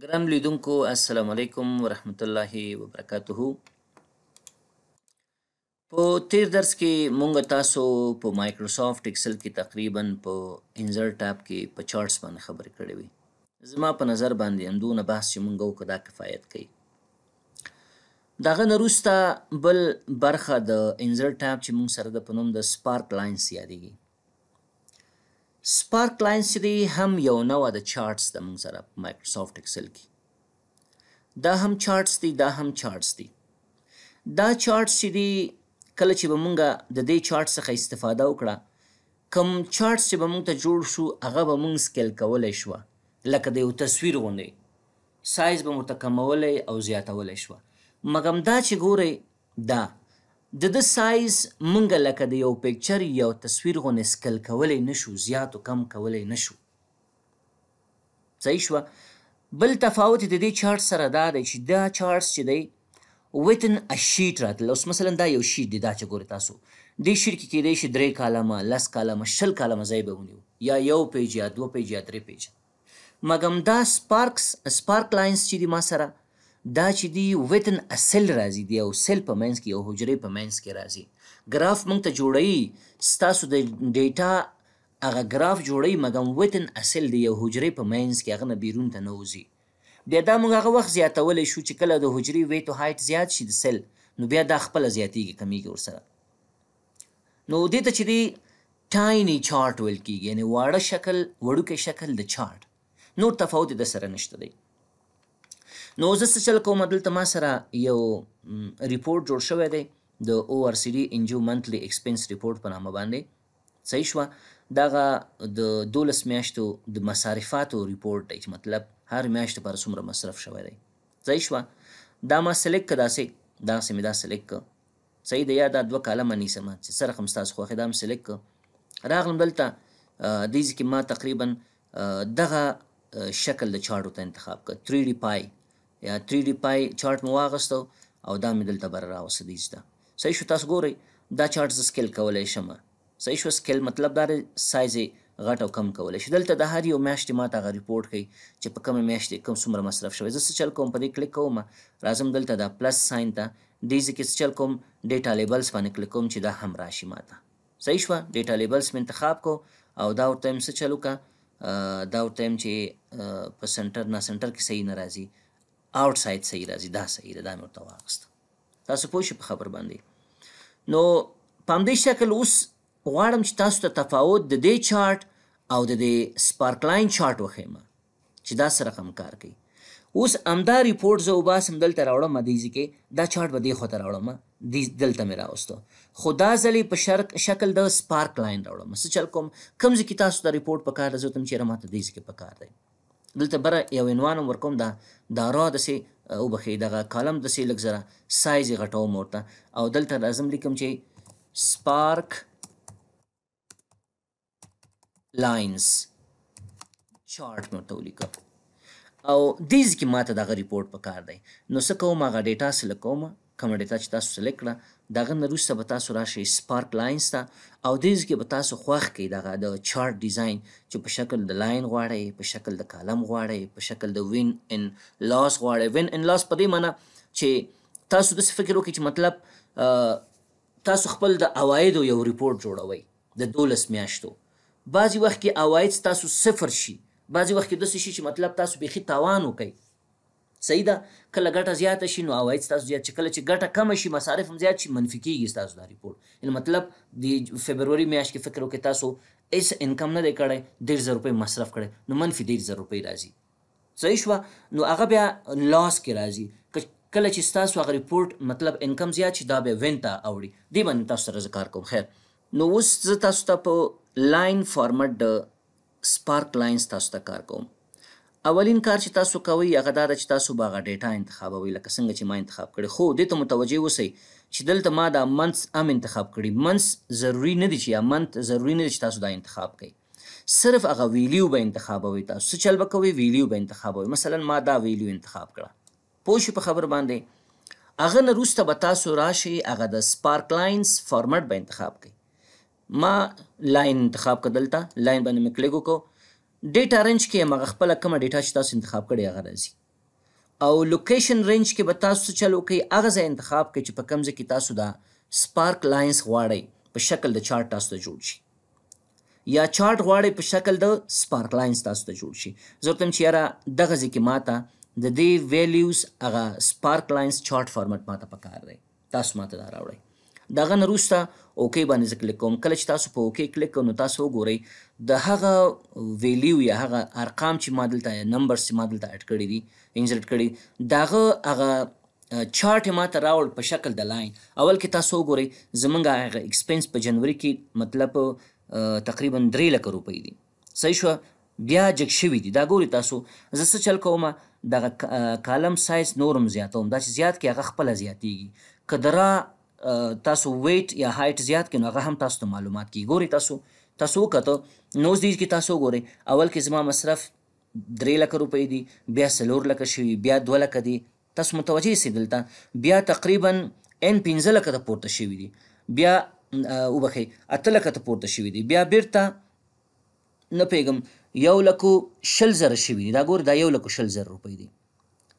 ګرام لیدونکو السلام علیکم ورحمت الله وبرکاتہ په تیر درس کې مونږ تاسو په مایکروسافټ ایکسل کې تقریبا په انزر ټاب کې په چارټس باندې خبرې کړې وي زما په نظر باندې همدونه بحث چې مونږ وکړو دا کفایت کوي داغه نروستا بل برخه د انزر ټاب چې مونږ سره د پنوم د سپارک لاینز یادېږي سپارک لاین سری هم یو نوع د چارټس د موږ سره په مایکروسافټ اکسل کې دا هم چارټس دي دا هم چارټس دي دا چارټس چې دي کله چې به مونږ د دې چارټ څخه استفاده وکړه کم چارټ چې به مونږ ته جوړ شو هغه به مونږ سکیل کولی شو لکه د یو تصویر غوندې سایز به مو ته کمولی او زیاتولی شو مګم دا چې ګورئ دا د ده سایز مونږ لکه د یو پکچر یو تصویر غونې سکل کولی نشو زیات و کم کولی نشو صحیح شوه بل تفاوت د دې چارټ سره دا دی چې دا چارټس چې دی ویتن ا شیټ راتلل اوس مثلا دا یو شیټ دی دا چې ګورې تاسو دې شیټ کې کېدای شي درې کالمه لس کالمه شل کالمه ځای به ونیو یا یو پیج یا دوه پیج یا درې پیج مګم دا سپارکس سپارک لاینس چې دي ما سره دا چې دی ویتن اصل راځي دی او سیل په منځ کې او حجرې په منځ کې راځي ګراف موږ ته جوړی ستاسو د ډیټا هغه ګراف جوړی مګم ویتن اصل دی یو حجرې په منځ کې هغه نه بیرون ته نوځي بیا دا موږ هغه وخت زیاتولی شو چې کله د حجرې ویت او هایټ زیات شي د سیل نو بیا دا خپله زیاتیږي کمیږي ورسره نو دې ته چې دی ټاینی چارټ ویل کېږي یعنې واړه شکل وړوکی شکل د چارټ نور تفاوت د سره نشته دی نو زه څه چل کوم دلته ما سره یو ریپورت جوړ شوی دی د او آر سی ډي ان جی او منتلی ایکسپنس ریپورت په نامه باندې صحیح شوه دغه د دولس میاشتو د مصارفاتو ریپورت دی چې مطلب هر میاشت پر څومره مصرف شوی دی صحیح شوه دا ما سلیکټ کړه داسې داسې مې دا سلیکټ کړه صحیح دی یا دا دوه کالمه نیسم چې سره هم ستاسو خوښې دا مې سلیکټ کړه راغلم دلته دې ځکه ما تقریبا دغه شکل د چارټ ته انتخاب کړ 3D پای یا 3D پای چارت مو واغستو او دا مې دلته بر راوسته ایسته صحیح شو تاسو ګورئ دا چارت ز سکیل کولای شم صحیح شو سکیل مطلب دا سایز غټ او کم کولای شي دلته د هر یو میاشتې ما ته غو ریپورت کوي چې په کومه میاشتې کوم څومره مصرف شوی زه څه چل کوم په دې کلیک کوم راځم دلته دا پلس ساين ته دې ځکه چې چل کوم ډیټا لیبلز باندې کلیک کوم چې دا هم راشي ماته صحیح شو ډیټا لیبلز من انتخاب کو او دا ورته هم څه چلو کا دا ورته هم چې په سنټر نه سنټر کې صحیح ناراضي آوټ ساید صحیح راځي دا صحیح ده دا مې ورته واغست تاسو پوه شئ په خبر باندې نو په همدې شکل اوس غواړم چې تاسو ته تفاوت د دې چارت او د دې سپارک لاین چارت وښیم چې دا سره هم کار کوي اوس امدا ریپورت زه وباسم دلته راوړم د کې دا چارت به دې خواته راوړم دې دلته مې راوستو خو دا ځلې په شرک شکل د سپارک لاین راوړم څه چل کوم کوم ځکه تاسو د ریپورت په کار زه تم چیرې ماته دې کې په کار دی دلته بره یو عنوان ورکوم دا دا را دسې وبښي دغه کالم دسې لږ زره سایز یې غټوم ورته او دلته راځم لیکم چې سپارک لاینز چارت مې ورته ولیکه او دیز کې ماته دغه ریپورت پکار دی نو څه کوم هغه ډیټا سلیکت کوم کومه ډیټا چې تاسو سلیکټ کړه دغه نه وروسته به تاسو راشئ سپارک لاینز ته او دې ځکه به تاسو خوښ کړئ دغه د چارت ډیزاین چې په شکل د لاین غواړئ په شکل د کالم غواړئ په شکل د وین ان لاس غواړئ وین ان لاس په دې معنی چې تاسو داسې فکر وکړئ چې مطلب تاسو خپل د عوایدو یو ریپورت جوړوئ د دولس میاشتو بعضی وخت کې عواید تاسو صفر شي بعضی وخت کې داسې شي چې مطلب تاسو بيخي تاوان وکړئ صحیح ده کله ګټه زیاته شي نو عواید ستاسو زیات شي کله چې ګټه کمه شي مصارف هم زیات شي منفي کیږي ستاسو دا ریپورت یعنی مطلب د فبروري میاشت کې فکر وکړئ تاسو ایس انکم نه دی کړی ډېر زر روپۍ مصرف کړی نو منفي ډېر زر روپۍ راځي صحیح شوه نو هغه بیا لاس کې راځي کله چې ستاسو هغه ریپورت مطلب انکم زیات شي دا به وینتا اوړي دی باندې تاسو سره ذکر کوم خیر نو اوس زه تاسو ته په لاین فارمټ د سپارک لاینز تاسو ته کار کوم اولین کار چې تاسو کوئ هغه دا ده چې تاسو به هغه ډیټا انتخابوئ لکه څنګه چې ما انتخاب کړی خو دې ته متوجه اوسئ چې دلته ما دا منث هم انتخاب کړي منث ضروري نه دي چې یا منت ضروري نه دي چې تاسو دا انتخاب کړئ صرف هغه ویلیو به انتخابوي تاسو څه چل به کوئ ویلیو به انتخابوي مثلا ما دا ویلیو انتخاب کړه پوه شو په خبر باندې هغه نه وروسته به تاسو راشئ هغه د سپارک لاینس فارمټ به انتخاب کړئ ما لاین انتخاب کړه دلته لاین باندې مې کلیک وکړو ډیټا رنج کې هماغه خپله کومه ډیټا چې تاسو انتخاب کړې هغه راځي او لوکیشن رنج کې به تاسو چلو کوي هغه ځای انتخاب کوي چې په کوم ځای کې تاسو دا سپارک لاینز غواړئ په شکل د چارټ تاسو ته جوړ شي یا چارټ غواړئ په شکل د سپارک لاینز تاسو ته جوړ شي زه ورته چې یاره دغه ځای کې ماته د دې ویلیوز هغه سپارک لاینز چارټ فارمټ ماته پکار دی تاسو ماته دا راوړئ دغه نه وروسته اوکې باندې زه کلیک کوم کله چې تاسو په اوکې کلیک کوئ نو تاسو وګورئ د هغه ویلیو یا هغه ارقام چې ما دلته یا نمبرز چې ما دلته اډ کړي دي انسرټ کړي داغه هغه چارټ ما ته راوړ په شکل د لاین اول کې تاسو وګورئ زمونږ هغه اکسپنس په جنوري کې مطلب تقریبا درې لکه روپۍ دي صحیح شوه بیا جګ شوي دي دا ګوري تاسو زه څه چل کوم دغه کالم سایز نورم زیاتوم دا چې زیات کې هغه خپله زیاتیږي که درا تاسو ویټ یا هایټ زیات کې نو هغه هم تاسو ته معلومات کې ګوري تاسو تاسو وکړه نو دې کې تاسو ګورئ اول کې زما مصرف درې لکه روپۍ دي بیا سلور لکه شوي بیا دوه لکه دي تاسو متوجه سي دلته بیا تقریبا ان پنځه لکه د پورته شوي دي بیا وبخي اته لکه ته پورته شوي دي بیا بیرته نه پیغم یو لکو شل زره شوي دي دا ګور دا یو لکو شل زره روپۍ دي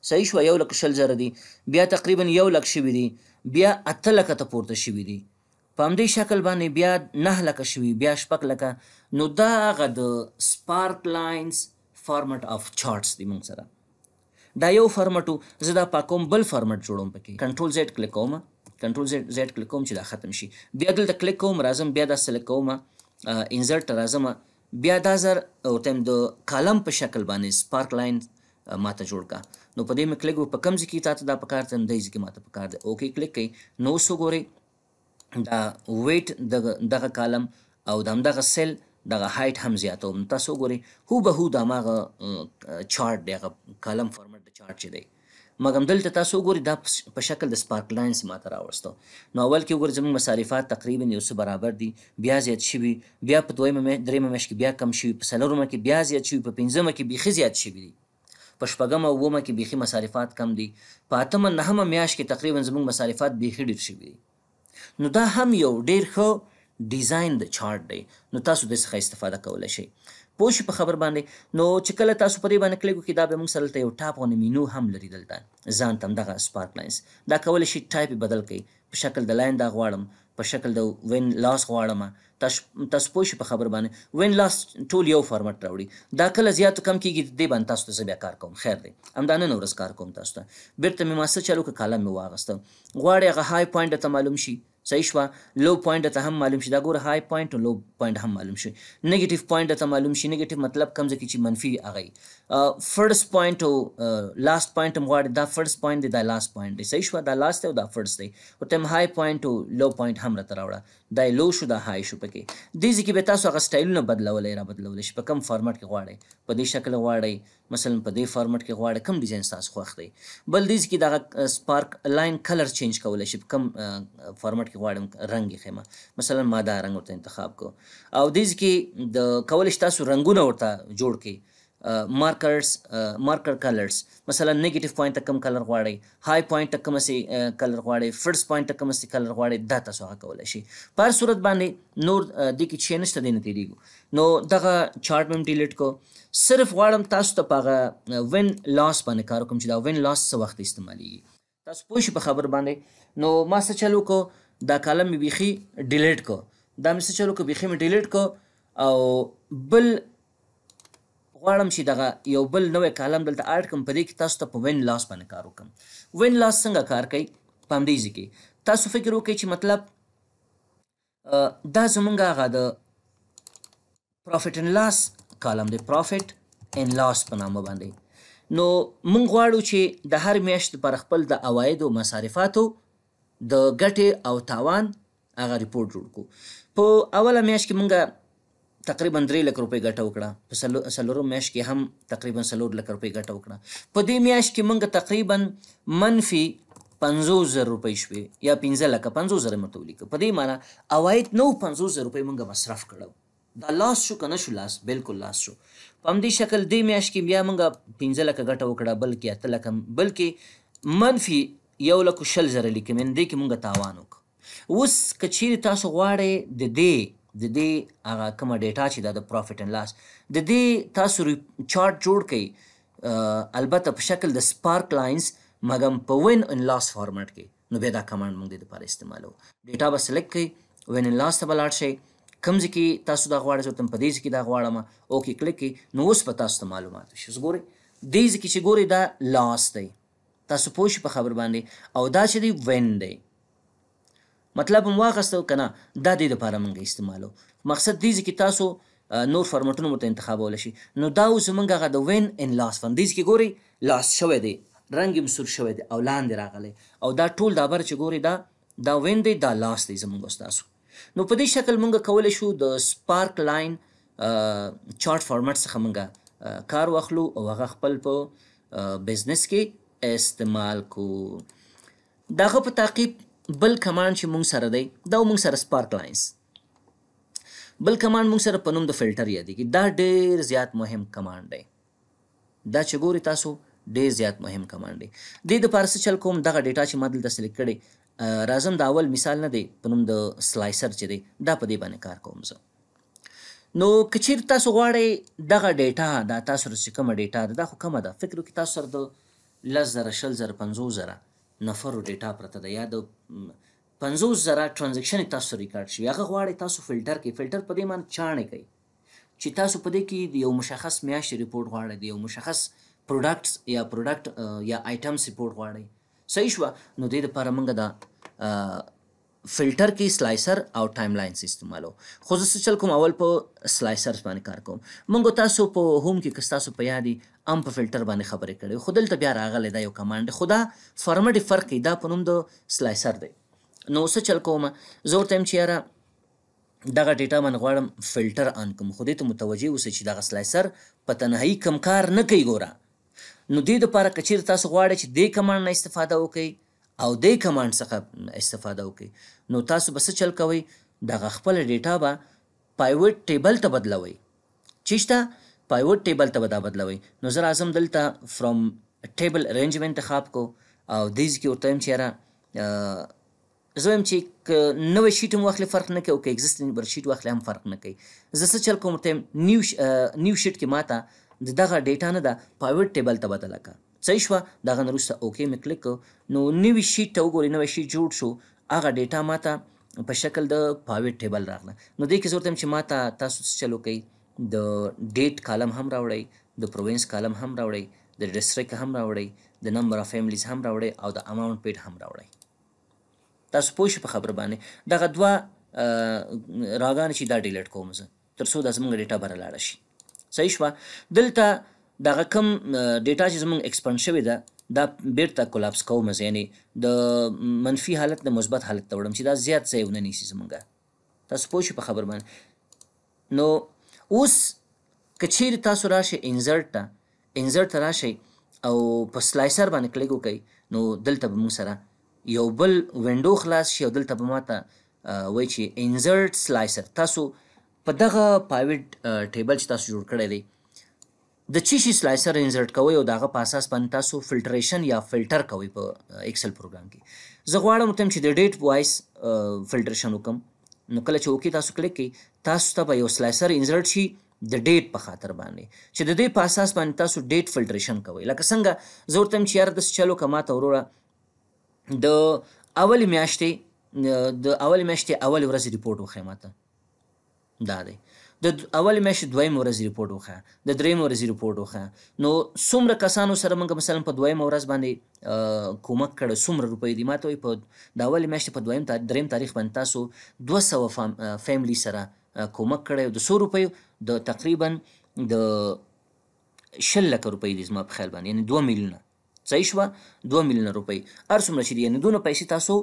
صحیح شو یو لک شل زره دي بیا تقریبا یو لک شوي دي بیا اته لکه ته پورته شوي دي په همدې شکل باندې بیا نه لکه شوي بیا شپږ لکه نو دا هغه د سپارک لاینز فارمټ آف چارټس دی موږ سره دا یو فارمټ زه دا پاکوم بل فارمټ جوړوم پکې کنټرول زد کلیک کوم کنټرول زد زد کلیک کوم چې دا ختم شي بیا دلته کلیک کوم راځم بیا دا سلیکټ کوم انسرټ راځم بیا دا زر او تم د کالم په شکل باندې سپارک لاین ماته جوړ کا نو په دې مې کلیک وکړ په کوم ځکه تا ته دا پکار ته اندې ځکه ماته پکار ده اوکې کلیک کړئ نو سو ګورئ دا ویټ دغه کالم او د همدغه سیل دغه هایټ هم زیاتو تاسو وګورئ هو به هو د هماغه چارټ دی هغه کالم فارمټ د چارټ چې دی مګم دلته تاسو وګورئ دا په شکل د سپارک لاینز ماته راوستو نو اول کې وګورئ زموږ مصارفات تقریبا یو څه برابر دي بیا زیات شوي بیا په دویمه درېیمه میاشت کې بیا کم شوي په څلورمه کې بیا زیات شوي په پنځمه کې بیخي زیات شوي دي په شپږمه اوومه کې بیخي مصارفات کم دي په اتمه نهمه میاشت کې تقریبا زموږ مصارفات بیخي ډېر شوي دي نو دا هم یو ډیر ښه ډیزاین د چارت دی نو تاسو د څخه استفاده کولای شئ پوه شئ په خبر باندې نو چې کله تاسو په دې باندې کلیک وکړئ دا به موږ سره دلته یو ټاپ غوندې مینو هم لري دلته ځان ته همدغه سپارک لاینس دا کولی شئ ټایپ یې بدل کړئ په شکل د لاین دا غواړم په شکل د وین لاس غواړم تاسو پوه شئ په خبر باندې وین لاس ټول یو فارمټ راوړي دا کله زیاتو کم کیږي دې باندې تاسو ته بیا کار کوم خیر دی همدا نن ورځ کار کوم تاسو ته بیرته مې ماسه چالو که کالم مې واغسته غواړي هغه های پوینټ ته معلوم شي صحیح شوه لو پوینټ ته هم معلوم شي دا ګوره های پوینټ لو پوینټ هم معلوم شي نیگیټیو پوینټ ته معلوم شي نیگیټیو مطلب کم ځکه چې منفي اغه فرست پوینټ او لاست پوینټ هم غواړي دا فرست پوینټ دی دا لاست پوینټ دی صحیح شوه دا لاست دی او دا فرست دی او تم های پوینټ او لو پوینټ هم راته راوړه دا لو شو دا های شو پکې د دې کې به تاسو هغه سټایلونه بدلولای را بدلولای شي په کم فارمټ کې غواړي په دې شکل غواړي مثلا په دې فارمټ کې غواړئ کوم ډیزاین تاسو خوښ دی بل دې کې دا سپارک لاین کلر چینج کولای شي کوم فارمټ کې غواړم رنگ یې خمه مثلا ما دا رنگ ورته انتخاب کو او دې کې د کولای تاسو رنگونه ورته جوړ کړئ مارکرز مارکر کلرز مثلا نیگیټیو پوینټ ته کم کلر غواړي های پوینټ ته کوم سي کلر غواړي فرست پوینټ ته کوم سي کلر غواړي دا تاسو هغه کولای شي پر صورت باندې نور د کې چې نشته دینه تیریږي نو دغه چارت مم ډیلیټ کو صرف غواړم تاسو ته پغه وین لاس باندې کار کوم چې دا وین لاس څه وخت استعمالي تاسو پوه شئ په خبر باندې نو ما څه چلو کو دا کالم بیخي ډیلیټ کو دا مې څه چلو کو بیخي مې ډیلیټ کو او بل غواړم چې دغه یو بل نوې کالم دلته اډ کړم په دې کې تاسو ته په وین لاس باندې کار وکړم وین لاس څنګه کار کوي په همدې ځای کې تاسو فکر وکړئ چې مطلب دا زمونږ هغه د پروفیټ ان لاس کالم دی پروفیټ ان لاس په نامه باندې نو موږ غواړو چې د هر میاشت پر خپل د عوایدو مصارفاتو د ګټې او تاوان هغه ریپورت جوړ کړو په اوله میاشت کې موږ تقریبا 3 لک روپۍ ګټه وکړه په سلورو میاشت کې هم تقریبا 3 لک روپۍ ګټه وکړه په دې میاشت کې موږ تقریبا منفي 50000 روپۍ شوې یا 15 لک 50000 مته ولیک په دې معنی اواید نو 50000 روپۍ موږ مصرف کړو دا لاس شو کنه شو لاس بالکل لاس شو په همدې شکل دې میاشت کې بیا موږ 15 لک ګټه وکړه بلکې اته لک بلکې منفي یو لک شل زره لیکم دې کې موږ تاوان وکړو اوس کچیر تاسو غواړئ د دې د دې هغه کومه ډیټا چې دا د پروفیت اند لاس د دې تاسو چارت جوړ کړئ البته په شکل د سپارک لاینز مګم په وین ان لاس فارمټ کې نو بیا دا کمانډ موږ د لپاره استعمالو ډیټا به سلیکټ کړئ وین ان لاس ته بلاړ شئ کوم ځکه تاسو دا غواړئ چې تم په دې ځکه دا غواړم اوکی کلیک کړئ نو اوس په تاسو ته معلومات شي ګورئ دې ځکه چې ګورئ دا لاس دی تاسو پوه شئ په خبر باندې او دا چې دی وین دی مطلب هم واغستو کنه دا د لپاره مونږ استعمالو مقصد دې چې تاسو نور فارمټونه مو ته انتخابول شي نو دا اوس مونږ هغه د وین ان لاس فن دې کې ګوري لاس شوې دی رنگ هم سور شوې دی او لاندې راغلی او دا ټول دا بر چې ګوري دا دا وین دی دا لاس دی زمونږ استاسو نو په دې شکل مونږ کولای شو د سپارک لاین چارت فارمټ څخه مونږ کار واخلو او هغه خپل په بزنس کې استعمال کو داغه په تعقیب بل کمانډ چې مونږ سره دی دا مونږ سره سپارک لاینز بل کمانډ مونږ سره په نوم د فلټر یادېږي دا ډېر زیات مهم کمانډ دی دا چې ګوري تاسو ډېر زیات مهم کمانډ دی د دې لپاره چې چل کوم دغه ډیټا چې ما دلته سلیکټ کړی راځم دا اول مثال نه دی په نوم د سلایسر چې دی دا په دې باندې کار کوم زه نو کچیر تاسو غواړئ دغه ډیټا دا تاسو سره کومه ډیټا ده دا خو کومه ده فکر وکړئ تاسو سره د لس زره شل زره پنځوس زره نفرو ډیټا پرته ده یا د 50 زره ترانزیکشن تاسو ریکارډ شي هغه غواړي تاسو فلټر کې فلټر په دې معنی چاڼ کوي چې تاسو په دې کې یو مشخص میاشت ریپورت غواړي د یو مشخص پروډکټس یا پروډکټ یا آیټمز ریپورت غواړي صحیح شو نو دې لپاره موږ دا فلټر کې سلایسر او ټایم لاینز استعمالو خو زه چل کوم اول په سلایسر باندې کار کوم مونږ تاسو په هوم کې که تاسو په یادي ام په فلټر باندې خبرې کړې خو دلته بیا راغلی دا یو کمانډ خو دا فارمټ فرق دا په نوم د سلایسر دی نو اوس چل کوم زه ورته یم چې یاره دغه ډیټا من غواړم فلټر ان کوم خو دې ته متوجه اوسئ چې دغه سلایسر په تنهایی کم کار نه کوي ګوره نو دې دپاره که چیرې تاسو غواړئ چې دې کمانډ نه استفاده وکړئ او دې کمانډ څخه استفاده وکړئ نو تاسو به څه چل کوئ دغه خپل ډیټا به پایوټ ټیبل ته بدلوئ چې شته پایوټ ټیبل ته به دا بدلوئ نو زه راځم دلته فرام ټیبل رینج مې انتخاب کو او دې کې ورته یم چې یاره زه هم چې نوې شیټ هم واخلې فرق نه کوي او که اگزیسټینګ بر شیټ واخلې هم فرق نه کوي زه څه چل کوم ورته نیو نیو شیټ کې ماته دغه ډیټا نه ده پایوټ ټیبل ته بدله کړه صحیح شوه دا غن وروسته اوکی مې کلیک نو نوې شیټ ته وګورئ نوې شیټ جوړ شو هغه ډیټا ماته په شکل د پاویټ ټیبل راغله نو دې کې ضرورت هم چې ماته تاسو چلو کوي د ډیټ کالم هم راوړئ د پروینس کالم هم راوړئ د ډیسټریک هم راوړئ د نمبر اف فیملیز هم راوړئ او د اماونټ پیډ هم راوړئ تاسو پوه شئ په خبره باندې دغه دوه راګان چې دا ډیلیټ کوم زه تر څو دا زموږ ډیټا بره لاړه شي صحیح شوه دلته دغه کم ډیټا چې زموږ اکسپاند شوې ده دا بیرته کولاپس کوو مزه یعنی د منفي حالت نه مثبت حالت ته وړم چې دا زیات ځای ونه نیسي زمونږه تاسو پوه شئ په خبر باندې نو اوس که چیرې تاسو راشئ انزرټ ته انزرټ ته راشئ او په سلایسر باندې کلیک وکړئ نو دلته به موږ سره یو بل وینډو خلاص شي او دلته به ماته وایي چې انزرټ سلایسر تاسو په دغه پایوټ ټیبل چې تاسو جوړ کړی دی د چی شي سلایسر انزرټ کوئ او دغه په اساس باندې تاسو فلټریشن یا فلټر کوئ په ایکسل پروګرام کې زه غواړم تم چې د ډیټ وایس فلټریشن وکم نو کله چې اوکی تاسو کلیک کړئ تاسو ته به یو سلایسر انزرټ شي د ډیټ په خاطر باندې چې د دې په اساس باندې تاسو ډیټ فلټریشن کوئ لکه څنګه زه ورته چې یار د چلو کما ته وروره د اول میاشتې د اول میاشتې اول ورځې ریپورت وخې ماته دا دی د اول میاشت دویم ورځ ریپورت وخه د دریم ورځ ریپورت وخه نو څومره کسانو سره موږ مثلا په دویم ورځ باندې کومک کړه څومره روپۍ دي ماته په د اول میاشت په دویم تاریخ دریم تاریخ باندې تاسو 200 فیملی سره کومک کړه د 100 روپۍ د تقریبا د شل لک روپۍ دي زما په خیال باندې یعنی 2 میلیونه صحیح شوه 2 میلیونه روپۍ ار څومره چې یعنی دونه پیسې تاسو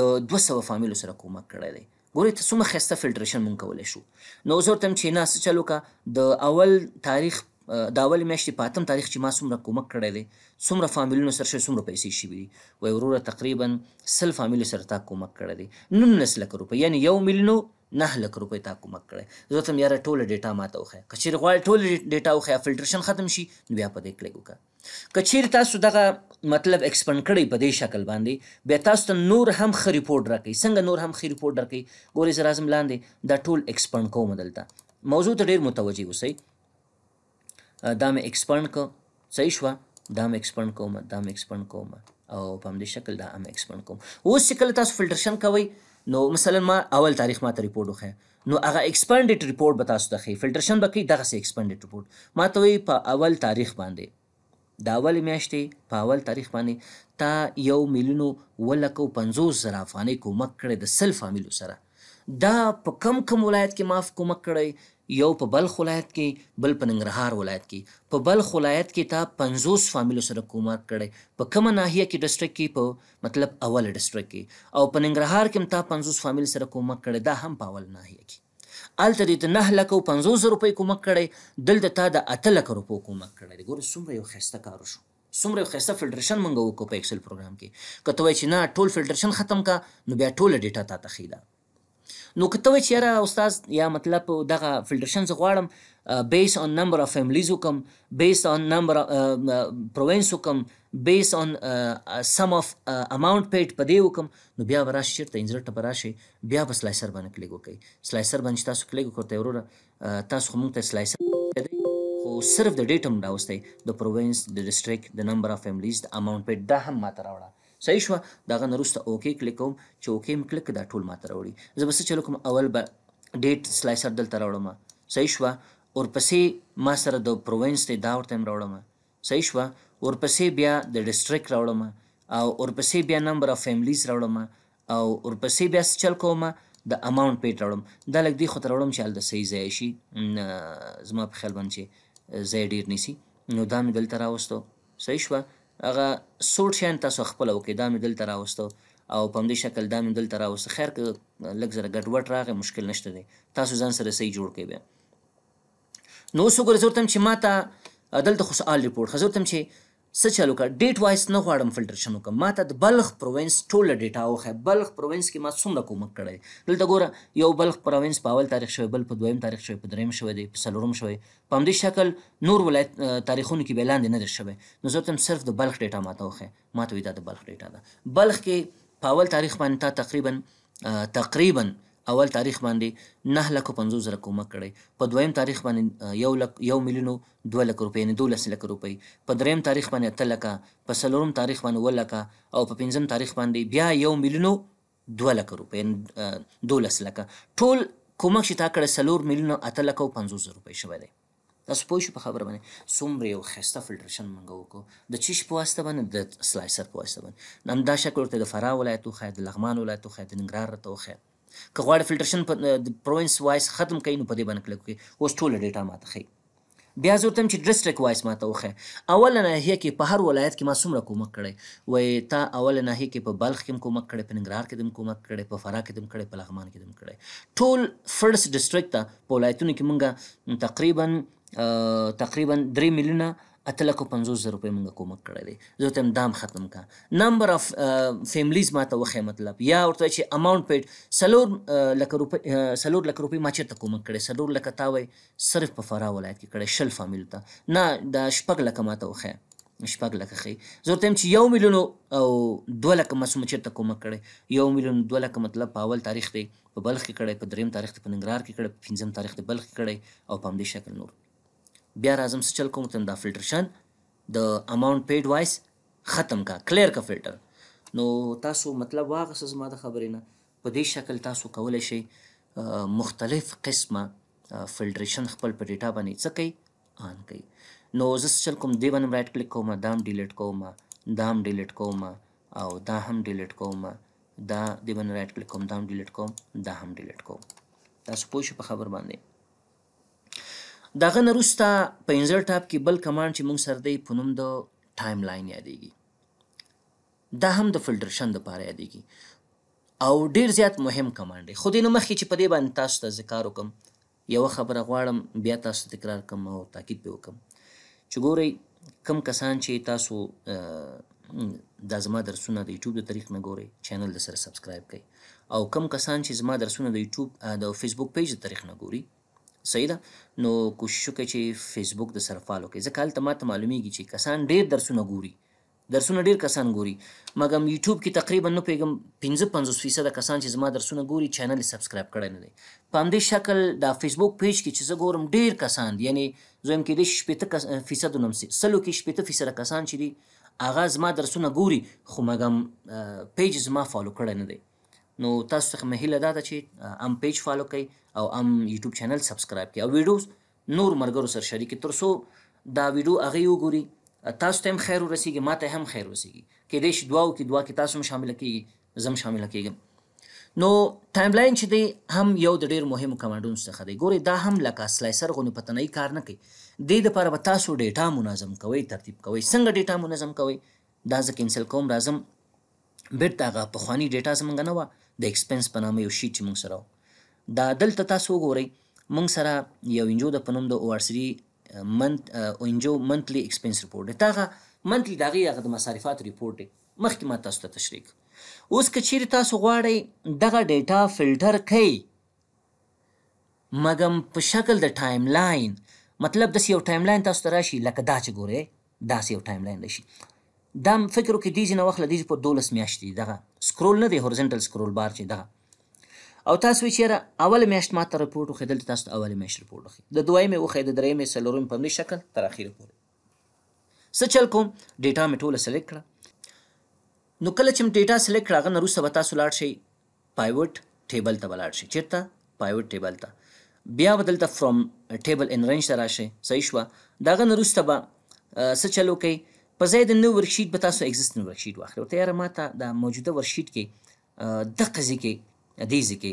د 200 فامیلو سره کومک کړی دی ګورې ته څومره ښایسته فلټریشن مونږ کولی شو نو اوس ورته چې نه څه چل وکړه د اول تاریخ د اول میاشتې په اتم تاریخ چې ما څومره کومک کړی دی څومره فامیلونو سره شوی څومره پیسې شوي دي وایي وروره تقریبا سل فامیلو سره تا کومک کړی دی نولس لکه روپۍ یعنې یو میلیونو نه لک روپۍ تا کومک کړی زه ورته یاره ټوله ډیټا ماته وښیه که چېرې غواړې ټوله ډیټا وښیه فلټریشن ختم شي نو بیا په دې کلیک وکړه که چېرې تاسو دغه مطلب اکسپند کړئ په دې شکل باندې بیا تاسو ته نور هم ښه ریپورټ راکوي څنګه نور هم ښه ریپورټ راکوي ګورئ زه راځم لاندې دا ټول اکسپند کوم دلته موضوع ته ډېر متوجه اوسئ دا مې اکسپند کړ صحیح شوه دا مې اکسپند کوم دا مې اکسپند کوم او په همدې شکل دا هم اکسپند کوم اوس چې کله تاسو فلټریشن کوئ نو مثلا ما اول تاریخ ما ته ریپورت وخه نو هغه ایکسپاندډ ریپورت به تاسو ته خي فلټریشن به کوي دغه سه ایکسپاندډ ریپورت ما ته وی په اول تاریخ باندې دا اول میاشتې په اول تاریخ باندې تا یو میلیونو ولکو 50 زره افغانۍ کومک کړي د سل فامیلو سره دا په کم کم ولایت کې معاف کومک کړي یو په بلخ ولایت کې بل په ننګرهار ولایت کې په بلخ ولایت کې تا 50 فامیلو سره کومار کړي په کومه ناحیه کې ډیسټریکټ کې په مطلب اول ډیسټریکټ کې او په ننګرهار کې تا 50 فامیل سره کومار کړي دا هم په اول ناحیه کې الته دې ته نه لکه 500 روپۍ کومک کړي دلته تا د 8 لک روپۍ کومک کړي ګور څومره یو خسته کار شو څومره خسته فلټریشن مونږ وکړو په ایکسل پروګرام کې کته وای چې نه ټول فلټریشن ختم کا نو بیا ټول ډیټا تا تخیدا نو که ته وایې چې یاره استاد یا مطلب دغه فلټریشن زه غواړم بیس آن نمبر آف فیملیز وکم بیس آن نمبر پروینس وکم بیس آن سم آف اماونټ پیډ په دې وکم نو بیا به راشي چېرته انځر ته به راشي بیا به سلایسر باندې کلیک وکړئ سلایسر باندې چې تاسو کلیک وکړئ وروره تاسو خو موږ ته سلایسر خو صرف د ډیټم راوستئ د پروینس د ډسټریک د نمبر آف فیملیز د اماونټ پیډ دا هم ماته راوړه صحیح شو دغه نرسته اوکی کلیک کوم چې اوکی م کلیک دا ټول ماته راوړي زه بس چلو کوم اول به ډیټ سلایسر دلته راوړم صحیح شو ورپسې ما سره د پروینس ته دا ورته راوړم صحیح شو ورپسې بیا د ډیسټریکټ راوړم او ورپسې بیا نمبر اف فیملیز راوړم او ورپسې بیا چل کوم د اماونت پیټ راوړم دا لګ دی خو تر راوړم چې ال د صحیح ځای شي زما په خیال باندې ځای ډیر نسی نو دا مې دلته راوستو صحیح شو هغه سوټ شیان تاسو خپل وکړئ دا مې دلته راوستو او په همدې شکل دا مې دلته راوستو خیر که لږ زره ګډوډ راغی مشکل نشته دی تاسو ځان سره صحیح جوړ کړئ بیا نو اوس وګورئ زه ورته چې ما ته دلته خو سوال ریپورټ ښه زه ورته چې څه چالو کړ ډیټ وایس نه غواړم فلټریشن وکم ما ته د بلخ پروینس ټوله ډیټا وخه بلخ پروینس کې ما څومره کومک کړی دلته ګوره یو بلخ پروینس په اول تاریخ شوی بل په دویم تاریخ شوی په دریم شوی دی په څلورم شوی په همدې شکل نور ولایت تاریخونو کې بیلاندې نه دی شوی نو زه تم صرف د بلخ ډیټا ماته وخه ما ته وی دا د بلخ ډیټا ده بلخ کې په اول تاریخ باندې تا تقریبا تقریبا اول تاریخ باندې نه لکو پنځو زره کومک کړی په دویم تاریخ باندې یو لک یو میلیونو دوه لک روپۍ یعنې دولس لکه روپۍ په دریم تاریخ باندې اته لکه په څلورم تاریخ باندې اوه لکه او په پنځم تاریخ باندې بیا یو میلیونو دوه لکه روپۍ دولس لکه ټول کومک چې تا کړی څلور میلیونو اته لکه او پنځو زره روپۍ شوی دی تاسو پوه شئ په خبره باندې څومره یو ښایسته فلټریشن موږ وکړو د چیش په واسطه باندې د سلایسر په واسطه باندې همدا شکل ورته د فراه ولایت وښایه د لغمان ولایت وښایه د ننګرهار راته وښایه که غواړې فلټریشن په پروینس وایس ختم کړئ نو په دې باندې کلیک وکړئ اوس ټوله ډیټا ماته ښیي بیا زه ورته چې ډیسټریکټ وایس ماته وښه اوله ناحیه کې په هر ولایت کې ما څومره کومک کړی وای تا اوله ناحیه کې په بلخ کې هم کومک کړی په ننګرهار کې هم کومک کړی په فراه کې هم کړی په لغمان کې هم کړی ټول فرست ډیسټریکټ ته په ولایتونو کې مونږه تقریبا تقریبا 3 میلیونه اته لکو پنځوس زره روپۍ موږ کومک کړی دی زه ورته دام ختم کا نمبر اف فیملیز ما ته وښیې مطلب یا ورته چې اماونټ پیډ څلور لکه روپۍ څلور لکه روپۍ ما چېرته کومک کړی څلور لکه تا وایي صرف په فراه ولایت کې کړی شل فامیلو ته نه دا شپږ لکه ما ته وښیې شپږ لکه ښیي زه ورته چې یو میلیون او دوه لکه مسومه چېرته کومک کړی یو میلیون دوه لکه مطلب په اول تاریخ دی په بلخ کې کړی په دریم تاریخ دی په ننګرهار کې کړی په پنځم تاریخ دی بلخ کې کړی او په همدې شکل نور بیا راځم څه چل کوم تم دا فلټریشن د اماونټ پیډ وایس ختم کا کلیر کا فلټر نو تاسو مطلب واغسه زما د خبرې نه په دې شکل تاسو کولای شئ مختلف قسمه فلټریشن خپل په ډیټا باندې څه کوي آن کوي نو زه چل کوم دی باندې رائټ کلیک کوم دام ډیلیټ کوم دام ډیلیټ کوم او دا هم ډیلیټ کوم دا دی باندې رائټ کلیک کوم دا هم ډیلیټ کوم دا هم ډیلیټ کوم تاسو پوه شئ په خبر باندې دغه نرستا په انزر ټاپ کې بل کمانډ چې موږ سره دی په نوم د ټایم لاین یادېږي دا هم د فلټریشن د پاره یادېږي او ډیر زیات مهم کمانډ دی خو دې نه مخکې چې په دې باندې تاسو ته ذکر وکم یو خبره غواړم بیا تاسو تکرار کوم او تاکید به وکم چې ګورئ کم کسان چې تاسو دا زما درسونه د یوټیوب د طریق نه ګورئ چینل د سره سبسکرایب کړئ او کم کسان چې زما درسونه د یوټیوب د فیسبوک پیج د طریق نه ګوري صحیح ده نو کوشش وکړئ چې فیسبوک د سره فالو کړئ ځکه هلته ماته معلومیږي چې کسان ډیر درسونه ګوري درسونه ډیر کسان ګوري مګم یوټیوب کې تقریبا نه پیغم 15 50 فیصد کسان چې زما درسونه ګوري چینل سبسکرایب کړی نه دی په همدې شکل د فیسبوک پیج کې چې زه ګورم ډیر کسان دي یعنی زویم کې د 70 فیصد نوم سي سلو کې 70 فیصد کسان چې دي اغاز ما درسونه ګوري خو مګم پیج زما فالو کړی نه دی نو تاسو څخه مې هیله دا ده چې ام پیج فالو کړئ او ام یوټیوب چینل سبسکرایب کړئ او ویډیوز نور مرګرو سره شریک تر څو دا ویډیو هغه وګوري تاسو ته هم خیر ورسیږي ماته هم خیر ورسیږي کې دې شي دعاو کې دعا کې تاسو هم شامل کیږي زم شامل کیږم نو ټایم لاین چې دی هم یو د ډیر مهمو کمانډونو څخه دی ګوري دا هم لکه سلایسر غو په تنهي کار نه کوي د دې لپاره تاسو ډیټا منظم کوئ ترتیب کوئ څنګه ډیټا منظم کوئ دا ځکه انسل کوم راځم بیرته هغه پخوانی ډیټا زمونږ نه وه د ایکسپنس په نامه یو شیټ چې مونږ سره و دا دلته تاسو وګورئ مونږ سره یو انجو د په نوم د او آر سي منت انجو منتلی ایکسپنس رپورټ دی دغه منتلی د هغې هغه د مصارفات رپورټ دی مخکې ما تاسو ته تشریح اوس که چیرې تاسو غواړئ دغه ډیټا فلټر کړئ مګم په شکل د ټایم لاین مطلب داسې یو ټایم لاین تاسو ته راشي لکه دا چې ګورئ داسې یو ټایم لاین راشي دا فکر وکړئ دې ځای نه وخت له دې په دولس میاشتې دغه سکرول نه دی هورزنټل سکرول بار چې دغه او تاسو وی چیرې اول میاشت ما ته رپورټ خو دلته تاسو اول میاشت رپورټ خو د دویمې او خې د درېمې سلورم په ملي شکل تر اخیره پورې څه چل کوم ډیټا مې ټوله سلیکټ کړه نو کله چې ډیټا سلیکټ کړه غن روسه وتا سولاړ شي پایوټ ټیبل ته ولاړ شي چیرته پایوټ ټیبل ته بیا بدلته فرام ټیبل ان رنج ته راشي صحیح شو دا غن روسه به څه چلو کوي په ځای د نو ورکشیټ به تاسو اگزیستنت ورکشیټ واخلئ ورته یاره ما ته د موجوده ورکشیټ کې د قضې کې دې ځکه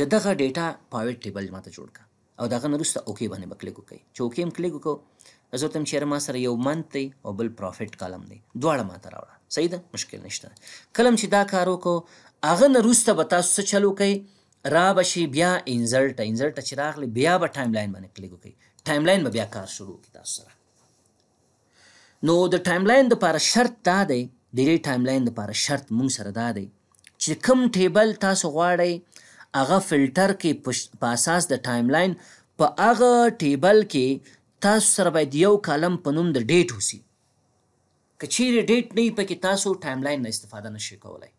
د دغه ډیټا پاویټ ټیبل ماته جوړ کا او دغه نرسته اوکی باندې بکلیک وکړئ چې اوکی م کلیک وکړو زه تم چیرې ما سره یو منت دی او بل پروفیټ کالم دی دواړه ماته راوړه صحیح ده مشکل نشته کلم چې دا کار وکړو هغه نرسته به تاسو څه چلو کوي را بشي بیا انزلټ انزلټ چې راغلی بیا به ټایم لاین باندې کلیک وکړئ ټایم لاین به بیا کار شروع کی تاسو سره نو د ټایملاین لپاره شرط دا دی د دې ټایملاین لپاره شرط موږ سره دا دی چې کوم ټیبل تاسو غواړئ هغه فلټر کې په اساس د ټایملاین په هغه ټیبل کې تاسو سره باید یو کالم په نوم د ډیټ وسی که چیرې ډیټ نه پکې تاسو ټایملاین نه استفاده نشئ کولای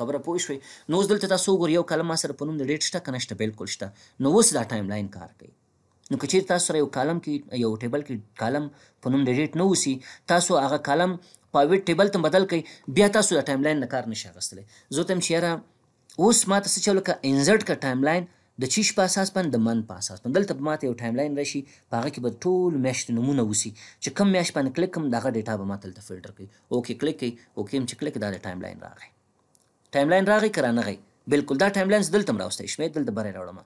خبره پوه شوي نو اوس دلته تاسو وګورئ یو کلمه سره په نوم د ډیټ شته که نشته بالکل شته نو اوس دا ټایملاین کار کوي نو که چیرې تاسو سره یو کالم کې یو ټیبل کې کالم په نوم ډیلیټ نه وسی تاسو هغه کالم په ویب ټیبل ته بدل کړئ بیا تاسو د ټایم لاین نه کار نشئ اخیستلی زه ته مشیره اوس ما تاسو چې لکه انزرټ کا ټایم لاین د چیش په اساس باندې د من په اساس باندې دلته ماته یو ټایم لاین راشي په هغه کې به ټول میاشت نمونه وسی چې کم میاشت باندې کلیک کوم دغه ډیټا به ماته دلته فلټر کوي اوکې کلیک کوي اوکې چې کلیک دا د ټایم لاین راغی ټایم لاین راغی کرانه غي بالکل دا ټایم لاینز دلته مراوسته شمې دلته بره راوړم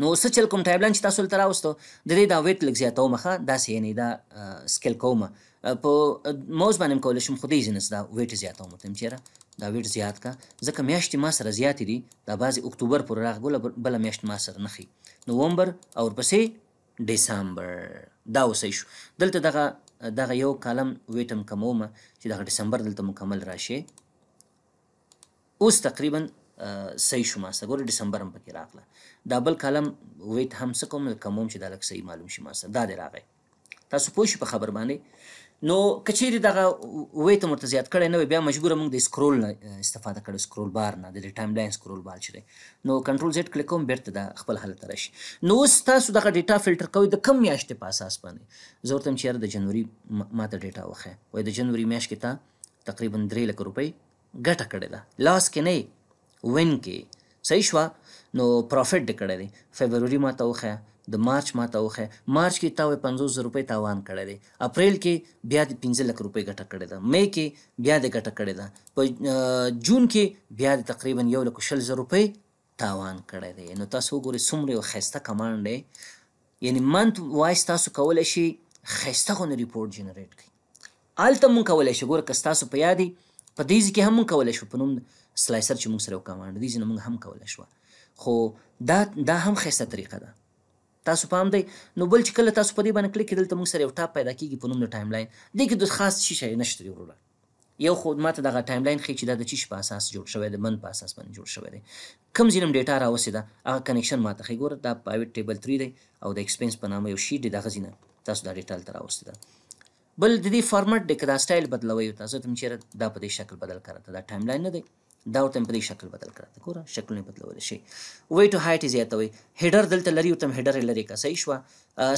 نو اوس چل کوم ټایبلن چې تاسو تر اوسه د دې دا ویټ لګ زیاتو مخه دا سې یعنی دا سکیل کوم په موز باندې کول شم خو دې ځینس دا ویټ زیاتو متم چیرې دا ویټ زیات کا ځکه میاشتې ما سره زیات دي دا بعضی اکتوبر پر راغله بل میاشت ما سره نخي نوومبر او پسې ډیسمبر دا اوسې شو دلته دغه دغه یو کالم ویټم کومه چې دغه ډیسمبر دلته مکمل راشي اوس تقریبا صحیح شوم ماسه ګوره دسمبر هم پکې راغله دا بل کالم ویټ هم څه کوم کوم چې دا لک صحیح معلوم شي ماسه دا دی راغی تاسو پوه شئ په خبر باندې نو کچېری دغه ویټ مرته زیات کړی نو بیا مجبور موږ د سکرول نه استفاده کړو سکرول بار نه د ټایم لاین سکرول بار چره نو کنټرول زد کلیک کوم بیرته د خپل حالت راشي نو تاسو دغه ډیټا فلټر کوي د کم میاشتې په اساس باندې زور تم چیرې د جنوري ماته ډیټا وخه وای د جنوري میاشت کې تا تقریبا 3 لک روپۍ ګټه کړې ده لاس کې نه وین کې صحیح شو نو پروفیت دې کړی دی فبرवरी ما ته وخه د مارچ ما ته وخه مارچ کې تا 500 روپۍ تاوان کړی دی اپریل کې بیا د 15 لک روپۍ ګټه کړی ده مې کې بیا د ګټه کړی ده په جون کې بیا د تقریبا 1 لک 600 روپۍ تاوان کړی دی نو تاسو وګورئ څومره یو خسته کمانډ دی یعنی منت وایس تاسو کولای شي خسته غو ریپورت جنریټ کړئ الته مون کولای شو ګور کستاسو په یادې په دې ځکه هم مون کولای شو په نوم سلایسر چې موږ سره یو کمانډ دي زنه موږ هم کولای شو خو دا دا هم خسته طریقه ده تاسو پام دی نو بل چې کله تاسو په دې باندې کلیک کړل ته موږ سره یو ټاپ پیدا کیږي په نوم د ټایم لاین دې کې د خاص شي شي نشته وروره یو خو ماته دغه ټایم لاین خې چې دا د چی په اساس جوړ شوی دی من په اساس باندې جوړ شوی دی کم ځینم ډیټا راوسی دا هغه کنیکشن ماته خې ګوره دا پرایویټ ټیبل 3 دی او د ایکسپنس په نامه یو شیټ دی دغه ځینه تاسو دا ډیټا تر راوسی دا بل د دې فارمټ د کدا سټایل بدلوي تاسو تم چیرې دا په دې شکل بدل کړه دا ټایم لاین نه دی دا ورته په دې شکل بدل کړه ته ګوره شکل نه بدلول شي ویټ او هایټ یې زیاتوي هډر دلته لري ته هډر لري کا صحیح شو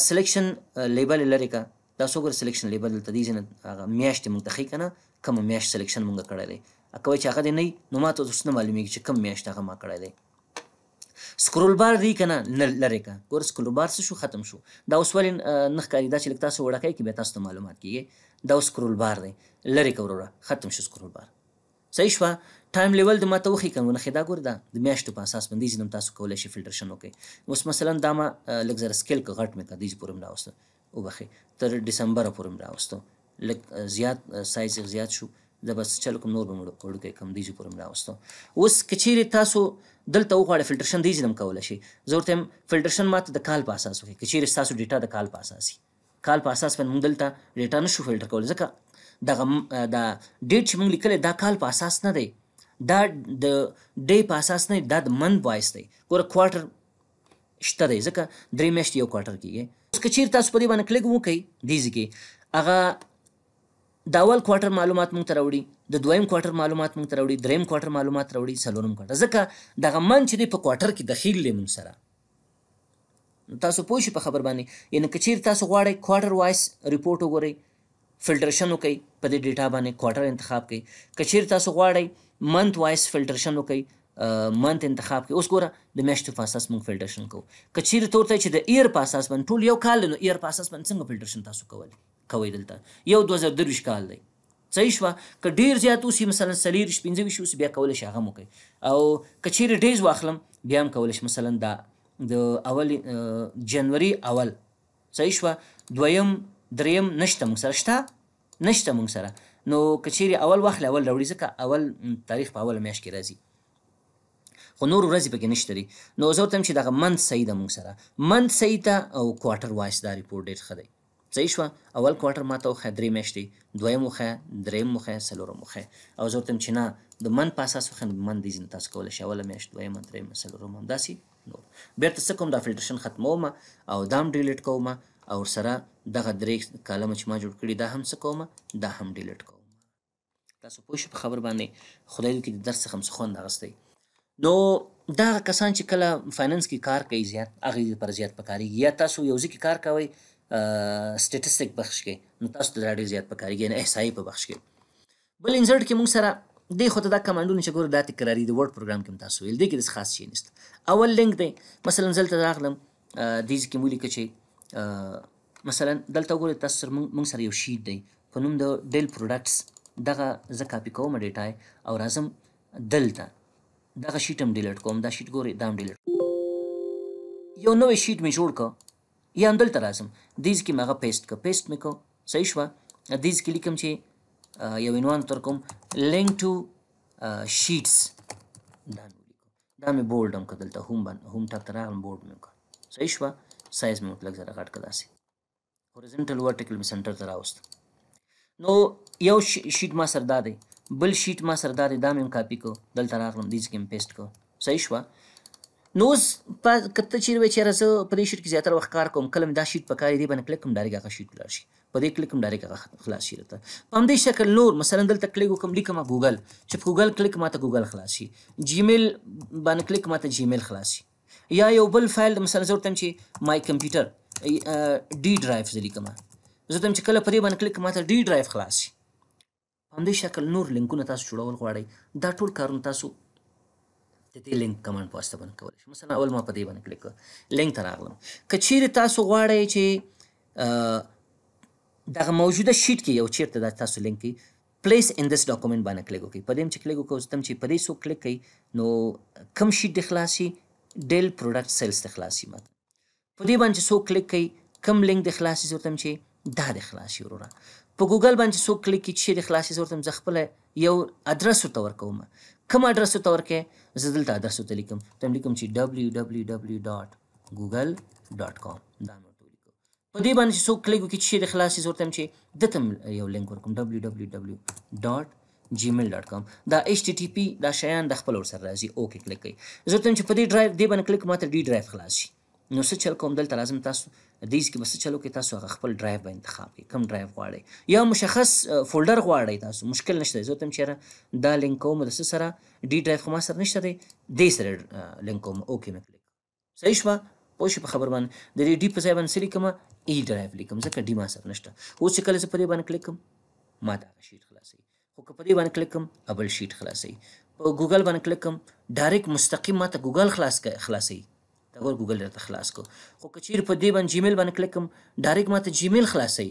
سلیکشن لیبل لري کا تاسو ګور سلیکشن لیبل دلته دي نه میاشت منتخي کنه کوم میاشت سلیکشن مونږ کړی دی اکوي چې هغه دی نه نو ما ته اوس نه معلومیږي چې کوم میاشت هغه ما کړی دی سکرول بار دی کنه لری کا ګور سکرول بار څه شو ختم شو دا اوس ولې نخ کاری دا چې لکه تاسو وړکای کې به تاسو معلومات کیږي دا سکرول بار دی لری کا وروره ختم شو سکرول بار صحیح شو ټایم لیول د ماته وخی کوم ولخه دا ګور دا د میاشتو په اساس باندې زینم تاسو کولای شي فلټریشن وکړي اوس مثلا دا ما لګزر سکیل ک غټ مې کدي پورم راوستو او بخي تر دسمبر پورم راوستو لګ زیات سایز زیات شو د بس چل کوم نور بمړو کوړو کې کم دیجو پرم راوستو اوس کچېری تاسو دلته وغواړئ فلټرشن دیجې دم کول شي ضرورت هم فلټرشن ماته د کال په اساس وکړي کچېری تاسو ډیټا د کال په اساس کال په اساس باندې موږ دلته ډیټا نشو فلټر کول ځکه دغه د ډیټ چې موږ لیکلې دا کال په اساس نه دی دا د ډی په اساس نه دا د من وایس دی ګوره کوارټر شته دی ځکه درې میاشتې یو کوارټر کېږي اوس که چېرې تاسو په دې باندې کلیک وکړئ دې ځکې هغه د اول کوارټر معلومات مونږ ته راوړي د دویم کوارټر معلومات مونږ ته راوړي دریم کوارټر معلومات راوړي څلورم کوارټر ځکه دغه من چې دی په کوارټر کې دخیل دی مونږ سره تاسو پوه شئ په خبر باندې یعنې که چېرې تاسو غواړئ کوارټر وایس ریپورټ وګورئ فلټریشن وکړئ په دې ډیټا باندې کوارټر انتخاب کړئ که چېرې تاسو غواړئ منت وایس فلټریشن وکړي منت انتخاب کوي اوس ګوره د میاشتو په اساس موږ فلټریشن کوو کچیر تور ته چې د ایر په اساس باندې ټول یو کال نو ایر په اساس باندې څنګه فلټریشن تاسو کول کوي دلته یو 2023 کال دی صحیح شو ک ډیر زیات اوس مثلا سلیر شپینځه وشو بیا کول شي هغه مو کوي او کچیر ډیز واخلم بیا هم کول شي مثلا دا د اول جنوري اول صحیح شو دویم دریم نشته موږ سره شته نشته موږ سره نو کچېری اول وخت اول راوړي ځکه اول تاریخ په اول میاشت کې راځي خو نور ورځې پکې نشته دي نو زه ورته چې دغه منت صحیح ده موږ سره منت صحیح ته او کوارټر وایس دا ریپورټ ډېر ښه دی صحیح شوه اول کوارټر ماته وښیه درې میاشتې دویم وښیه دریم وښیه څلورم وښیه او زه ورته چې نه د من په اساس وښیه نو من دې ځینې تاسو کولی شئ اوله میاشت دویمه دریمه څلورم همداسې نور بیرته څه کوم دا فلټریشن ختموم او دا هم ډیلیټ کوم او سره دغه درې کالمه چې ما جوړ کړي دا هم څه کوم دا هم ډیلیټ کوم تاسو پوه شئ په خبر باندې خدای دې کې د درس څخه خوند اغستی نو دا کسان چې کله فایننس کې کار کوي زیات هغه پر زیات پکاريږي یا تاسو یو ځکه کار کوي سټیټستیک بخش کې نو تاسو ته ډېر زیات پکاريږي نه احصایي په بخش کې بل انسرټ کې موږ سره د خو ته دا کمانډونه چې ګور دا تکراری دی ورډ پروګرام کې تاسو ویل دي کې د خاص شي نشته اول لینک دی مثلا زلته راغلم دیز کې مولي کې چې مثلا دلته ګورئ تاسو موږ سره یو شیټ دی په نوم د ډیل پروډکټس دغه زه کاپی کوم ډیټای او راځم دلته دغه شیټ هم ډیلیټ کوم دا شیټ ګورئ دا هم ډیلیټ یو نوې شیټ مې جوړ کړ یا هم دلته راځم دیز کې مې هغه پیسټ کړ پیسټ مې کړ صحیح شوه دیز کې لیکم چې یو عنوان تر کوم لینک ټو شیټس دا دا مې بولډ هم کړ دلته هوم باندې هوم ټاپ ته راغلم بولډ مې کړ صحیح شوه سایز مې مطلق زره غټ کړ داسې هورزنټل ورټیکل مې سنټر ته راوست نو یو شیټ ما سره دا دی بل شیټ ما سره دا دی دا مې کاپی کو دلته راغلم دې ځکه مې پیسټ کو صحیح شوه نو اوس په کته چیرې وای چیرې زه په دې شیټ کې زیاتره وخت کار کوم کله مې دا شیټ پکاري دی باندې کلیک کوم ډایرکټ هغه شیټ ولاړ شي په دې کلیک کوم ډایرکټ هغه خلاص شي راته په همدې شکل نور مثلا دلته کلیک وکم لیکم ګوګل چې ګوګل کلیک ماته ګوګل خلاص شي جیمیل باندې کلیک ماته جیمیل خلاص شي یا یو بل فایل مثلا زه ورته چې مای کمپیوټر ډي ډرایو زه لیکم زه ته چې کله په دې باندې کلیک کوم ماته ډي ډرایو خلاص شي په همدې شکل نور لینکونه تاسو جوړول غواړئ دا ټول کارونه تاسو د دې لینک کمانډ په واسطه باندې کولی شئ مثلا اول ما په دې باندې کلیک کړ لینک ته راغلم که چیرې تاسو غواړئ چې دغه موجوده شیټ کې یو چیرته دا تاسو لینک کې پلیس ان دس ډاکومنټ باندې کلیک وکړئ په دې چې کلیک وکړو تم چې په دې سو کلیک کړئ نو کم شیټ د خلاصي ډیل پروډکټ سیلز د خلاصي ماته په دې باندې سو کلیک کړئ کم لینک د خلاصي زو تم چې دا د خلاصي وروره په ګوګل باندې څوک کلیک کړي چې د خلاصي زورتم زه خپل یو ادرس ورته ورکوم کوم ادرس ورته ورکې زه دلته ادرس ورته لیکم تم لیکم چې www.google.com دا مې ورته ولیکو په دې باندې چې څوک کلیک وکړي چې د خلاصي زورتم چې دته یو لینک ورکوم www. gmail.com دا http دا شیان د خپل ور سره راځي اوکې کلیک کړئ زه ته چې په دې ډرایو دې باندې کلیک ماته ډی ډرایو خلاص شي نو څه چل کوم دلته لازم تاسو د دې کې بس چلو کې تاسو هغه خپل ډرایو به انتخاب کړئ کوم ډرایو غواړئ یا مشخص فولډر غواړئ تاسو مشکل نشته زه تم چیرې دا لینک کوم د سره ډی ډرایو خو ما سره نشته دی دې سره لینک کوم اوکې مې کلیک صحیح شوه پوه شي په خبر باندې د دې ډی په ځای باندې سلی کوم ای ډرایو لیکم ځکه ډی ما سره نشته اوس چې کله زه په دې باندې کلیک کوم ما دا شیټ خلاصي خو که په دې باندې کلیک کوم ابل شیټ خلاصي په ګوګل باندې کلیک کوم ډایرکټ مستقیم ما ته ګوګل خلاص خلاصي دا ور ګوګل درته خلاص کو خو کچیر په دې باندې جیمیل باندې کلک کوم ډایرکټ ماته جیمیل خلاصي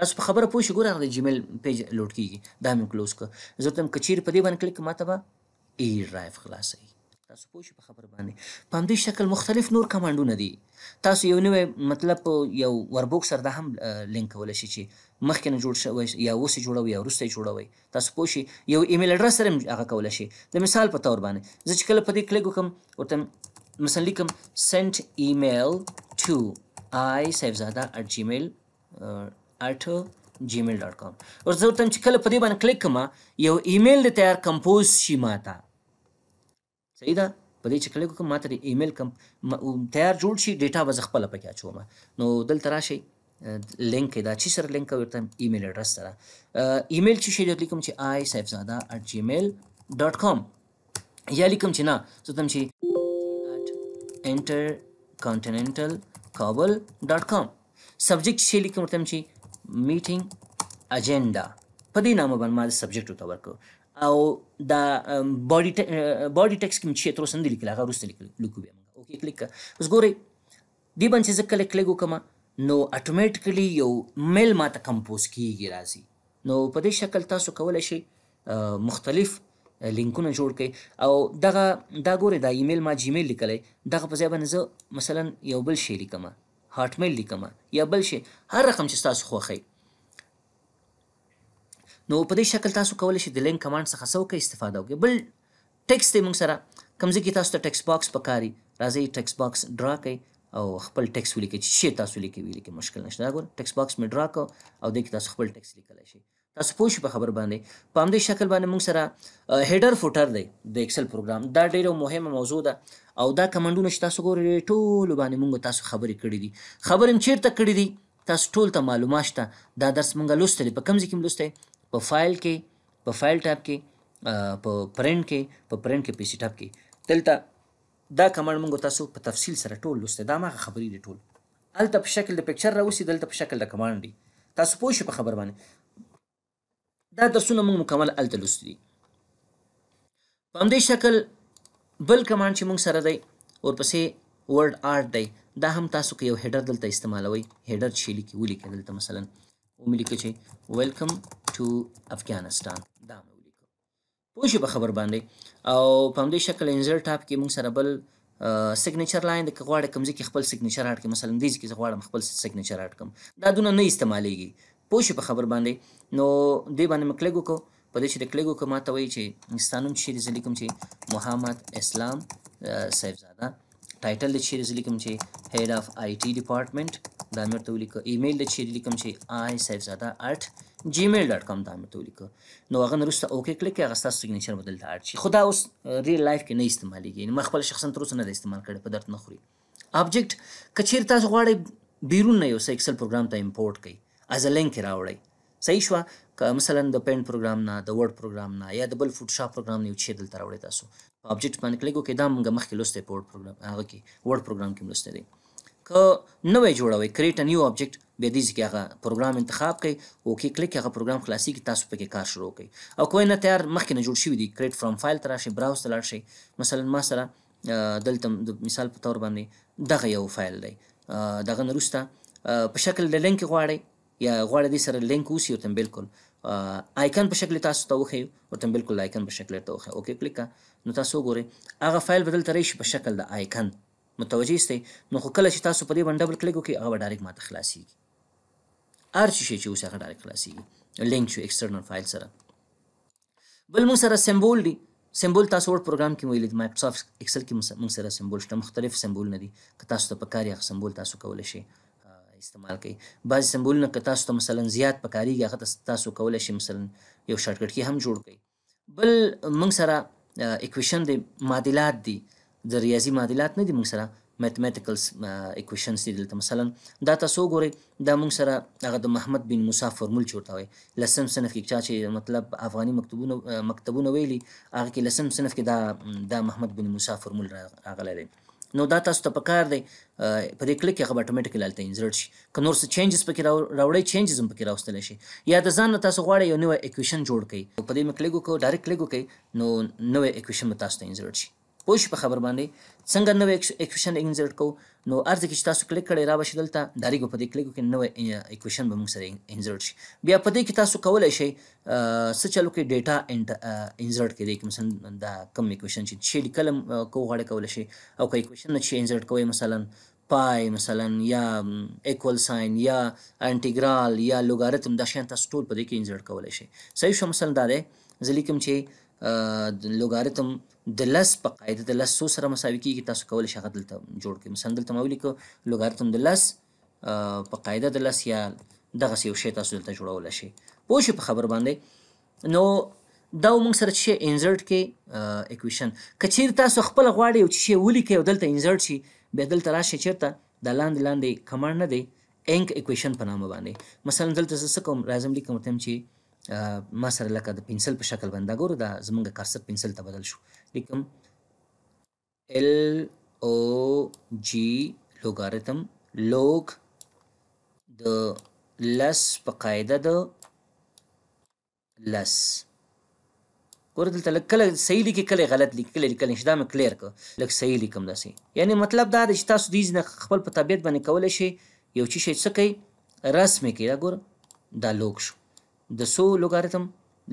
تاسو په خبره پوه شئ ګوره د جیمیل پیج لوډ کیږي دا مې کلوز کو زه تم کچیر په دې باندې کلک ماته به ای ډرایو خلاصي تاسو پوه شئ په خبره باندې په همدې شکل مختلف نور کمانډونه دي تاسو یو نوې مطلب یو وربوک سره د هم لینک کولای شئ چې مخکې نه جوړ شوی یا اوس جوړوي یا وروسته جوړوي تاسو پوه شئ یو ایمیل اډرس سره هغه کولی شئ د مثال په تور باندې زه چې کله په دې کلیک وکړم ورته مثلا لیکم سنت ایمیل ٹو آی صاحبزاده ات جیمیل ات جیمیل ډاټ کام او زه ورته چې کله په دې باندې کلیک کما یو ایمیل دې تیار کمپوز شي ماته صحیح ده په دې چې کلیک وکم ماته د ایمیل کم تیار جوړ شي ډیټا به زه خپله پکې اچوم نو دلته راشئ لینک دا چې سره لینک ورته ایمیل اډرس سره ایمیل چې شی لیکم چې i saifzada@gmail.com یا لیکم چې نه زه تم چې intercontinentalkabul.com سبجیکټ چې لیکم ورته چې میټینګ اجنډا په دې نامه باندې ما سبجیکټ ورته ورکو او دا باډي باډي ټیکس کوم چې تر اوسه نه لیکل هغه وروسته لیکل لیکو بیا موږ اوکې کلیک اوس ګورئ دې باندې چې کلیک کلیک وکم نو اتوماتیکلی یو میل ماته کمپوز کیږي راځي نو په دې شکل تاسو کولای شئ مختلف لینکونه جوړ کړئ او دغه دا ګورئ دا ایمیل ما جیمیل لیکلی دغه په ځای باندې زه مثلا یو بل شی لیکم هاټمیل لیکم یا بل شی هر رقم چې تاسو خوښئ نو په دې شکل تاسو کولی شئ د لینک کمانډ څخه څه وکړئ استفاده وکړئ بل ټیکس دی موږ سره کوم ځای کې تاسو ته ټیکس باکس پکاري راځئ ټیکس باکس ډرا کړئ او خپل ټیکس ولیکئ چې شی تاسو لیکئ ویل کې مشکل نشته دا ګور ټیکس باکس مې ډرا کړ او دې کې تاسو خپل ټیکس لیکلی شئ تاسو پوه شئ په خبر باندې په همدې شکل باندې موږ سره هډر فوټر دی د اکسل پروګرام دا ډیره مهمه موضوع ده او دا کمنډونه چې تاسو ګورئ ټول باندې موږ تاسو خبرې کړې دي خبرې هم چیرته کړې دي تاسو ټول ته معلومات شته دا درس موږ لوستلی په کوم ځای کې لوستی په فایل کې په فایل ټاب کې په پرنټ کې په پرنټ کې پیسي ټاب کې دلته دا کمنډ موږ تاسو په تفصیل سره ټول لوسته دا ما خبرې دي ټول الته په شکل د پکچر راوسی دلته په شکل د کمانډ دي تاسو پوه شئ په خبر باندې دا درسونه موږ مکمل الته لوستي په همدې شکل بل کمانډ چې موږ سره دی ورپسې ورډ آرټ دی دا هم تاسو کې یو هډر دلته استعمالوي هډر چې لیکي ولیکي دلته مثلا وملیکه چې ویلکم ټو افغانستان دا مې ولیکه پوه شي په خبر باندې او په همدې شکل انزل ټاپ کې موږ سره بل سګنیچر لاین د غواړه کمزې کې خپل سګنیچر اډ کې مثلا دې کې غواړم خپل سګنیچر اډ کوم دا دونه نه استعمالېږي پوه شي په خبر باندې نو دې باندې مې کلیک وکړو په دې چې د کلیک وکړو ما ته وایي چې ستا نوم څه دی زه لیکم چې محمد اسلام صاحبزاده ټایټل د چیرې لیکم چې هډ اف آی ټی ډپارټمنټ دا مرته ولیکو ایمیل د چیرې لیکم چې آی سیفزاده @gmail.com دا مرته ولیکو نو هغه نرسته اوکی کلیک هغه تاسو سیګنیچر بدل دا اډ شي خدا اوس ریل لایف کې نه استعمالیږي یعنی ما خپل شخصا تر اوسه نه استعمال کړی په درد نه خوري ابجیکټ کچیر تاسو غواړئ بیرون نه یو سیکسل پروګرام ته امپورټ کړئ ازلینک راوړئ صحیح شو مثلا د پینټ پروګرام نه د ورډ پروګرام نه یا د بل فوټوشاپ پروګرام نه یو چې دلته راوړی تاسو په آبجیکټ باندې کلیک وکړئ دا موږ مخکې لوسته په ورډ پروګرام هغه کې ورډ پروګرام کې لوسته دی که نوې جوړوي کریټ ا نیو آبجیکټ بیا دې ځکه هغه پروګرام انتخاب کړئ او کې کلیک هغه پروګرام خلاصي کې تاسو پکې کار شروع کړئ او کوی نه تیار مخکې نه جوړ شوی دی کریټ فرام فایل تر راشي براوز ته لاړ شي مثلا ما سره دلته د مثال په تور باندې دغه یو فایل دی دغه نه وروسته په شکل د لینک غواړئ یا غواړئ دې سره لینک اوسي ورته بالکل آیکن په شکل تاسو ته وخی ورته بالکل آیکن په شکل ته وخی اوکې کلیک نو تاسو ګورئ هغه فایل بدل ترې شي په شکل د آیکن متوجه استئ نو خو کله چې تاسو په دې باندې ډبل کلیک وکړئ هغه ډایرکټ ماته خلاصيږي هر شي چې اوس هغه ډایرکټ خلاصيږي لینک شو ایکسټرنل فایل سره بل موږ سره سمبول دی سمبول تاسو ورډ پروګرام کې ویل د مایکروسافټ ایکسل کې موږ سره سمبول شته مختلف سمبول نه دي که تاسو ته پکار یې سمبول تاسو کولای شئ استعمال کړئ بعضې سمبولونه که تاسو ته مثلا زیات پکارېږي هغه تاسو کولی شئ مثلا یو شارټکټ کې هم جوړ کړئ بل موږ سره اکویشن دی معادلات دي د ریاضي معادلات نه دي موږ سره میتھمیټیکلز اکویشنز دي دلته مثلا دا تاسو وګورئ دا موږ سره هغه د محمد بن موسی فورمول جوړ وی لسم صنف کې چا چې مطلب افغاني مکتبونه مکتبونه ویلي هغه کې لسم صنف کې دا دا محمد بن موسی فورمول راغلی دی نو دا تاسو ته پکار دی په دې کلیک هغه اتوماتیکلی هلته انزرټ شي که نور څه چینجز پکې راوړئ چینجز هم پکې راوستلی شي یا د ځان نه تاسو غواړئ یو نوی اکویشن جوړ کړئ په دې مې کلیک وکړو ډایرکټ کلیک وکړئ نو نوی اکویشن به تاسو ته انزرټ شي پوه شي په خبر باندې څنګه نوې اکویشن انزرټ کوو نو ارزه کې تاسو کلیک کړئ را وشي دلته دا ریګو په دې کلیک کې نوې اکویشن به موږ سره انزرټ شي بیا په دې کې تاسو کولای شئ څه چلو کې ډیټا انزرټ کې دی کې مثلا دا کم اکویشن چې شي کلم کو غړې کولای شئ او که اکویشن چې انزرټ کوئ مثلا پای مثلا یا ایکوال ساين یا انټیګرال یا لوګارتم دا شیان تاسو ټول په دې کې انزرټ کولای شئ صحیح شو مثلا دا دی زه لیکم چې لوګارتم د لس په قاعده د لس څو سره مساوي کیږي تاسو کولی شئ هغه دلته جوړ کړئ مثلا دلته ما ولیکو لوګاریتم د لس په قاعده د لس یا دغسې یو شی تاسو دلته جوړولی شئ پوه شئ په خبر باندې نو دا موږ سره چې انزرټ کې اکویشن کچیر تاسو خپل غواړي او چې ولیکي او دلته انزرټ شي بیا دلته راشي چیرته د لاندې لاندې کمانډ نه دی انک اکویشن په نامه باندې مثلا دلته زه څه کوم راځم لیکم ته چې ما سره لکه د پنسل په شکل باندې دا ګوره دا زمونږ کارسر پنسل ته بدل شو لیکم ال او جي لوګاریتم لوګ د لس په قاعده د لس ګوره دلته لږ کله صحیح لیکي کله غلط لیکي کله لیکلی چې دا مې کلیر کړه لږ صحیح لیکم داسې یعنی مطلب دا دی چې تاسو دې نه خپل په طبیعت باندې کولی شئ یو چې شی څه کوي رسمې کوي دا ګوره دا لوګ شو د سو لوګاریتم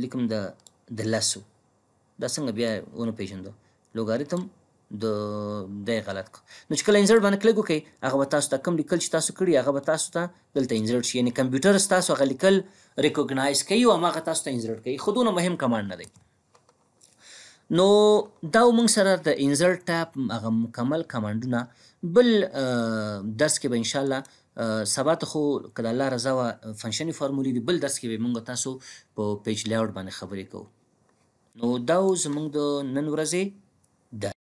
لیکم د د لاسو دا څنګه بیا ونه پیژندو لوګاریتم د د غلط نو چې کله انسرټ باندې کلیک وکړئ هغه به تاسو ته کوم لیکل چې تاسو کړی هغه به تاسو ته دلته انسرټ شي یعنی کمپیوټر تاسو هغه لیکل ریکوګنایز کوي او هغه تاسو ته انسرټ کوي خودونه مهم کمانډ نه دی نو دا موږ سره د انسرټ ټاب هغه مکمل کمانډونه بل درس کې به ان شاء الله سبا ته خو که د الله رضا وه فنکشني فارمولې دي بل درس کې به موږ تاسو په پیج لیاوټ باندې خبرې کوو نو دا و زموږ د نن ورځې